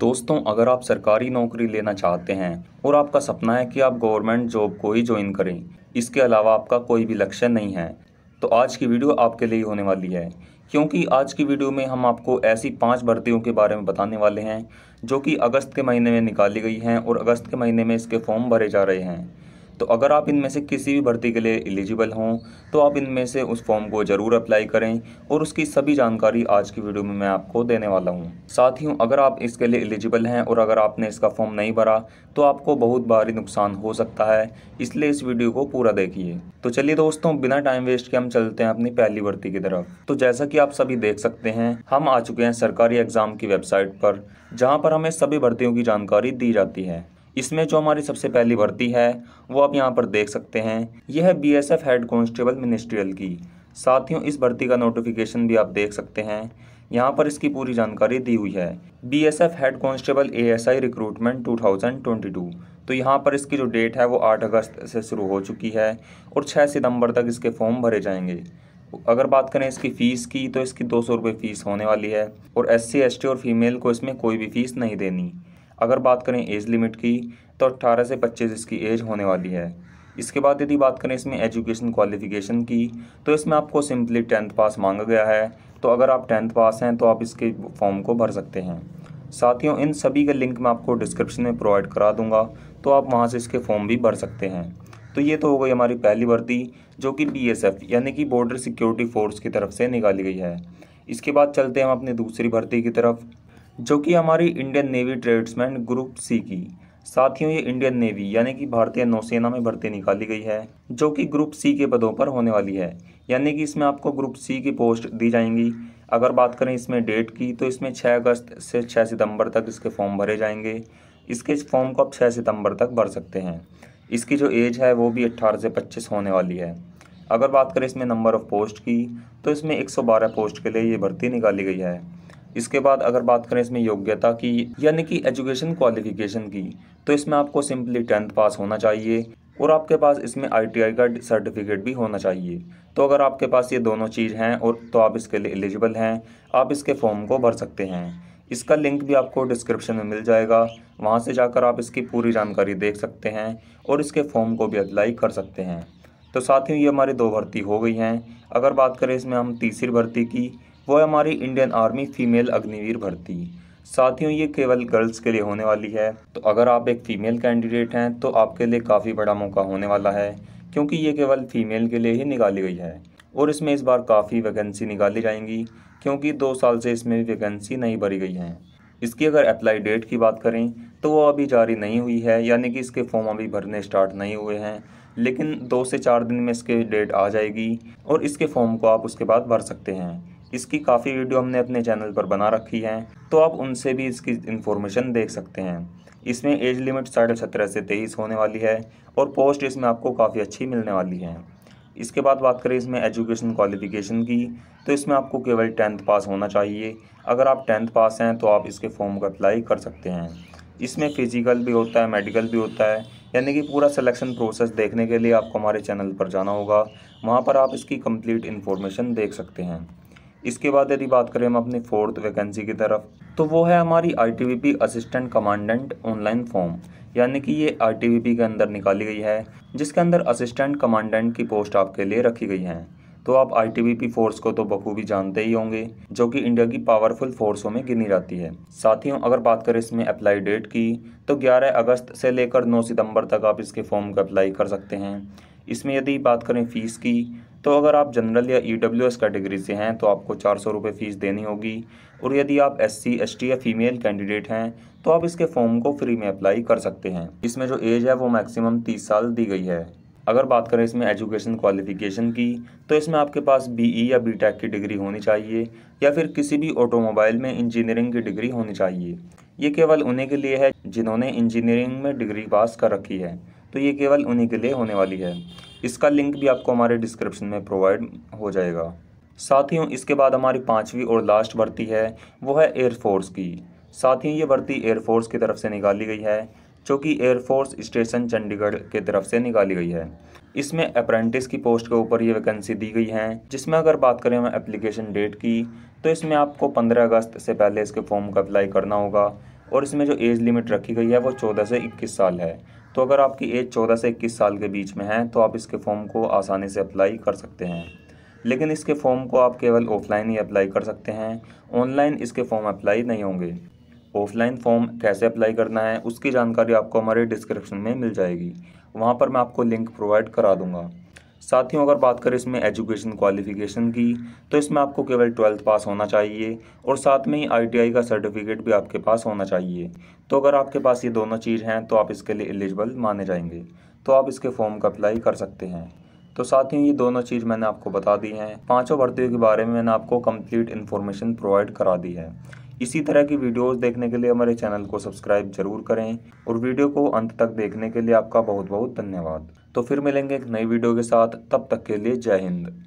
दोस्तों अगर आप सरकारी नौकरी लेना चाहते हैं और आपका सपना है कि आप गवर्नमेंट जॉब को ही ज्वाइन करें इसके अलावा आपका कोई भी लक्ष्य नहीं है तो आज की वीडियो आपके लिए होने वाली है क्योंकि आज की वीडियो में हम आपको ऐसी पांच भर्तियों के बारे में बताने वाले हैं जो कि अगस्त के महीने में निकाली गई हैं और अगस्त के महीने में इसके फॉर्म भरे जा रहे हैं तो अगर आप इनमें से किसी भी भर्ती के लिए एलिजिबल हों तो आप इनमें से उस फॉर्म को ज़रूर अप्लाई करें और उसकी सभी जानकारी आज की वीडियो में मैं आपको देने वाला हूँ ही अगर आप इसके लिए एलिजिबल हैं और अगर आपने इसका फॉर्म नहीं भरा तो आपको बहुत भारी नुकसान हो सकता है इसलिए इस वीडियो को पूरा देखिए तो चलिए दोस्तों बिना टाइम वेस्ट के हम चलते हैं अपनी पहली भर्ती की तरफ तो जैसा कि आप सभी देख सकते हैं हम आ चुके हैं सरकारी एग्ज़ाम की वेबसाइट पर जहाँ पर हमें सभी भर्तियों की जानकारी दी जाती है इसमें जो हमारी सबसे पहली भर्ती है वो आप यहाँ पर देख सकते हैं यह है B S F head constable ministerial की साथियों इस भर्ती का नोटिफिकेशन भी आप देख सकते हैं यहाँ पर इसकी पूरी जानकारी दी हुई है B S F head constable A S I recruitment two thousand twenty two तो यहाँ पर इसकी जो डेट है वो आठ अगस्त से शुरू हो चुकी है और छः सितम्बर तक इसके फॉर्म भरे जाएंगे अगर बात करें इसकी फ़ीस की तो इसकी दो सौ रुपये फ़ीस होने वाली है और एस सी एस टी और फीमेल को इसमें कोई भी फ़ीस नहीं देनी अगर बात करें एज लिमिट की तो 18 से 25 इसकी एज होने वाली है इसके बाद यदि बात करें इसमें एजुकेशन क्वालिफिकेशन की तो इसमें आपको सिंपली टेंथ पास मांगा गया है तो अगर आप टेंथ पास हैं तो आप इसके फॉर्म को भर सकते हैं साथियों इन सभी का लिंक मैं आपको डिस्क्रिप्शन में प्रोवाइड करा दूंगा तो आप वहाँ से इसके फॉर्म भी भर सकते हैं तो ये तो हो गई हमारी पहली भर्ती जो कि बीएसएफ यानी कि बॉर्डर सिक्योरिटी फोर्स की तरफ से निकाली गई है इसके बाद चलते हैं हम अपनी दूसरी भर्ती की तरफ जो कि हमारी Indian navy tradesman group C की साथियों ये इंडियन नेवी यानी कि भारतीय नौसेना में भर्ती निकाली गई है जो कि ग्रुप सी के पदों पर होने वाली है यानी कि इसमें आपको ग्रुप सी की पोस्ट दी जाएंगी अगर बात करें इसमें डेट की तो इसमें 6 अगस्त से 6 सितंबर तक इसके फॉर्म भरे जाएंगे इसके फॉर्म को आप 6 सितंबर तक भर सकते हैं इसकी जो एज है वो भी 18 से 25 होने वाली है अगर बात करें इसमें नंबर ऑफ़ पोस्ट की तो इसमें 112 पोस्ट के लिए ये भर्ती निकाली गई है इसके बाद अगर बात करें इसमें योग्यता की यानी कि एजुकेशन क्वालिफिकेशन की तो इसमें आपको सिंपली टेंथ पास होना चाहिए और आपके पास इसमें आईटीआई का सर्टिफिकेट भी होना चाहिए तो अगर आपके पास ये दोनों चीज़ हैं और तो आप इसके लिए एलिजिबल हैं आप इसके फॉर्म को भर सकते हैं इसका लिंक भी आपको डिस्क्रिप्शन में मिल जाएगा वहाँ से जाकर आप इसकी पूरी जानकारी देख सकते हैं और इसके फॉर्म को भी अप्लाई कर सकते हैं तो साथ ही ये हमारी दो भर्ती हो गई हैं अगर बात करें इसमें हम तीसरी भर्ती की वो है हमारी इंडियन आर्मी फीमेल अग्निवीर भर्ती साथियों ये केवल गर्ल्स के लिए होने वाली है तो अगर आप एक फ़ीमेल कैंडिडेट हैं तो आपके लिए काफ़ी बड़ा मौका होने वाला है क्योंकि ये केवल फ़ीमेल के लिए ही निकाली गई है और इसमें इस बार काफ़ी वैकेंसी निकाली जाएंगी क्योंकि दो साल से इसमें वैकेंसी नहीं भरी गई है इसकी अगर अप्लाई डेट की बात करें तो वो अभी जारी नहीं हुई है यानी कि इसके फॉर्म अभी भरने स्टार्ट नहीं हुए हैं लेकिन दो से चार दिन में इसके डेट आ जाएगी और इसके फॉर्म को आप उसके बाद भर सकते हैं इसकी काफ़ी वीडियो हमने अपने चैनल पर बना रखी है तो आप उनसे भी इसकी इन्फॉर्मेशन देख सकते हैं इसमें एज लिमिट साढ़े सत्रह से तेईस होने वाली है और पोस्ट इसमें आपको काफ़ी अच्छी मिलने वाली है इसके बाद बात करें इसमें एजुकेशन क्वालिफ़िकेशन की तो इसमें आपको केवल टेंथ पास होना चाहिए अगर आप टेंथ पास हैं तो आप इसके फॉर्म का अप्लाई कर सकते हैं इसमें फ़िज़िकल भी होता है मेडिकल भी होता है यानी कि पूरा सिलेक्शन प्रोसेस देखने के लिए आपको हमारे चैनल पर जाना होगा वहाँ पर आप इसकी कंप्लीट इन्फॉर्मेशन देख सकते हैं इसके बाद यदि बात करें हम अपनी फोर्थ वैकेंसी की तरफ तो वो है हमारी आई असिस्टेंट कमांडेंट ऑनलाइन फॉर्म यानी कि ये आई के अंदर निकाली गई है जिसके अंदर असिस्टेंट कमांडेंट की पोस्ट आपके लिए रखी गई है तो आप आई फोर्स को तो बखूबी जानते ही होंगे जो कि इंडिया की पावरफुल फोर्सों में गिनी जाती है साथियों अगर बात करें इसमें अप्लाई डेट की तो ग्यारह अगस्त से लेकर नौ सितम्बर तक आप इसके फॉर्म को अप्लाई कर सकते हैं इसमें यदि बात करें फ़ीस की तो अगर आप जनरल या ई डब्ल्यू एस कैटेगरी से हैं तो आपको चार सौ रुपये फ़ीस देनी होगी और यदि आप एस सी एस टी या फीमेल कैंडिडेट हैं तो आप इसके फॉर्म को फ्री में अप्लाई कर सकते हैं इसमें जो एज है वो मैक्सिमम तीस साल दी गई है अगर बात करें इसमें एजुकेशन क्वालिफ़िकेशन की तो इसमें आपके पास बीई e या बीटेक e की डिग्री होनी चाहिए या फिर किसी भी ऑटोमोबाइल में इंजीनियरिंग की डिग्री होनी चाहिए ये केवल उन्हीं के लिए है जिन्होंने इंजीनियरिंग में डिग्री पास कर रखी है तो ये केवल उन्हीं के लिए होने वाली है इसका लिंक भी आपको हमारे डिस्क्रिप्शन में प्रोवाइड हो जाएगा साथियों इसके बाद हमारी पाँचवीं और लास्ट भर्ती है वो है एयरफोर्स की साथियों ये भर्ती एयरफोर्स की तरफ से निकाली गई है जो कि एयरफोर्स स्टेशन चंडीगढ़ के तरफ से निकाली गई है इसमें अप्रेंटिस की पोस्ट के ऊपर ये वैकेंसी दी गई है जिसमें अगर बात करें हम एप्लीकेशन डेट की तो इसमें आपको 15 अगस्त से पहले इसके फॉर्म का अप्लाई करना होगा और इसमें जो एज लिमिट रखी गई है वो 14 से 21 साल है तो अगर आपकी एज चौदह से इक्कीस साल के बीच में है तो आप इसके फॉर्म को आसानी से अप्लाई कर सकते हैं लेकिन इसके फॉर्म को आप केवल ऑफलाइन ही अप्लाई कर सकते हैं ऑनलाइन इसके फॉर्म अप्लाई नहीं होंगे ऑफलाइन फॉर्म कैसे अप्लाई करना है उसकी जानकारी आपको हमारे डिस्क्रिप्शन में मिल जाएगी वहाँ पर मैं आपको लिंक प्रोवाइड करा दूँगा साथियों अगर बात करें इसमें एजुकेशन क्वालिफिकेशन की तो इसमें आपको केवल ट्वेल्थ पास होना चाहिए और साथ में ही आईटीआई का सर्टिफिकेट भी आपके पास होना चाहिए तो अगर आपके पास ये दोनों चीज़ हैं तो आप इसके लिए एलिजिबल माने जाएंगे तो आप इसके फॉर्म का अप्लाई कर सकते हैं तो साथियों ये दोनों चीज़ मैंने आपको बता दी हैं पाँचों भर्तियों के बारे में मैंने आपको कम्प्लीट इन्फॉर्मेशन प्रोवाइड करा दी है इसी तरह की वीडियोस देखने के लिए हमारे चैनल को सब्सक्राइब जरूर करें और वीडियो को अंत तक देखने के लिए आपका बहुत बहुत धन्यवाद तो फिर मिलेंगे एक नई वीडियो के साथ तब तक के लिए जय हिंद